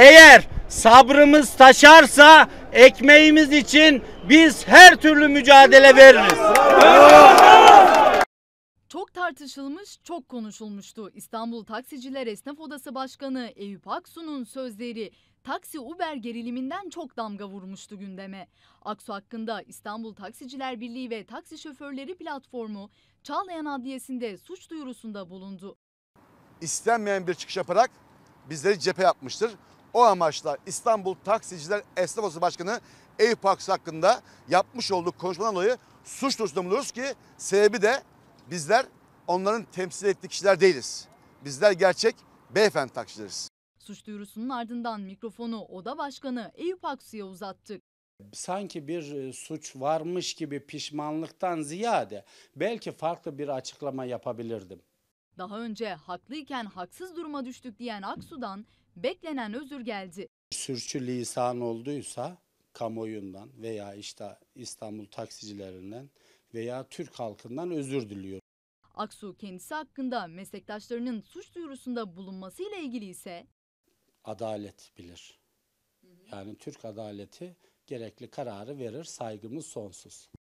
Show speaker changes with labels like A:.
A: Eğer sabrımız taşarsa ekmeğimiz için biz her türlü mücadele veririz.
B: Çok tartışılmış, çok konuşulmuştu. İstanbul Taksiciler Esnaf Odası Başkanı Eyüp Aksu'nun sözleri taksi Uber geriliminden çok damga vurmuştu gündeme. Aksu hakkında İstanbul Taksiciler Birliği ve Taksi Şoförleri Platformu Çağlayan Adliyesi'nde suç duyurusunda bulundu.
C: İstenmeyen bir çıkış yaparak bizleri cephe yapmıştır. O amaçla İstanbul Taksiciler Esnaf Odası Başkanı Eyüp Aks hakkında yapmış olduk konuşmadan dolayı suç duyusunda buluyoruz ki sebebi de bizler onların temsil ettiği kişiler değiliz. Bizler gerçek beyefendi taksicileriz.
B: Suç duyurusunun ardından mikrofonu oda başkanı Eyüp Aksu'ya uzattık.
C: Sanki bir e,
A: suç varmış gibi pişmanlıktan ziyade belki farklı bir açıklama yapabilirdim.
B: Daha önce haklıyken haksız duruma düştük diyen Aksu'dan beklenen özür geldi.
A: Sürçü lisan olduysa kamuoyundan veya işte İstanbul taksicilerinden veya Türk halkından özür diliyor.
B: Aksu kendisi hakkında meslektaşlarının suç duyurusunda bulunmasıyla ilgili ise
A: adalet bilir. Yani Türk adaleti gerekli kararı verir, saygımız
C: sonsuz.